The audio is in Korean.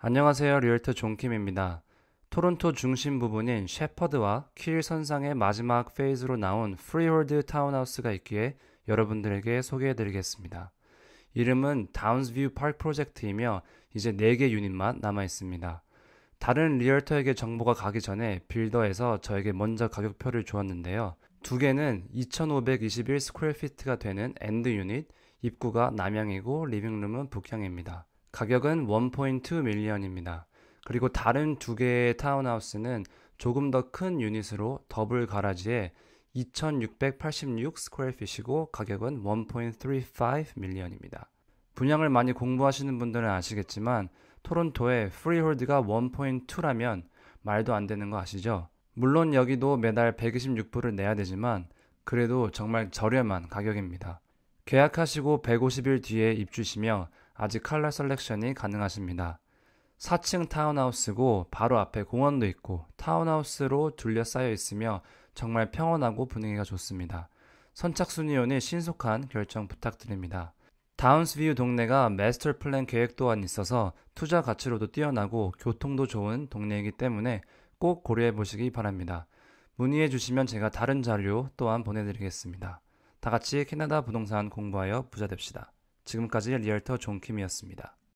안녕하세요. 리얼터 존킴입니다. 토론토 중심 부분인 셰퍼드와 킬 선상의 마지막 페이즈로 나온 프리홀드 타운하우스가 있기에 여러분들에게 소개해드리겠습니다. 이름은 다운스뷰 파크 프로젝트이며 이제 4개 유닛만 남아있습니다. 다른 리얼터에게 정보가 가기 전에 빌더에서 저에게 먼저 가격표를 주었는데요. 두 개는 2521 스퀘어피트가 되는 엔드 유닛, 입구가 남향이고 리빙룸은 북향입니다. 가격은 1.2 밀리언입니다. 그리고 다른 두 개의 타운하우스는 조금 더 큰 유닛으로 더블 가라지에 2686 스퀘어핏이고 가격은 1.35 밀리언입니다. 분양을 많이 공부하시는 분들은 아시겠지만 토론토의 프리홀드가 1.2라면 말도 안 되는 거 아시죠? 물론 여기도 매달 126불을 내야 되지만 그래도 정말 저렴한 가격입니다. 계약하시고 150일 뒤에 입주시며 아직 컬러 셀렉션이 가능하십니다. 4층 타운하우스고 바로 앞에 공원도 있고 타운하우스로 둘러싸여 있으며 정말 평온하고 분위기가 좋습니다. 선착순이온이 신속한 결정 부탁드립니다. 다운스뷰 동네가 마스터 플랜 계획 또한 있어서 투자 가치로도 뛰어나고 교통도 좋은 동네이기 때문에 꼭 고려해 보시기 바랍니다. 문의해 주시면 제가 다른 자료 또한 보내드리겠습니다. 다 같이 캐나다 부동산 공부하여 부자 됩시다. 지금까지 리얼터 존킴이었습니다.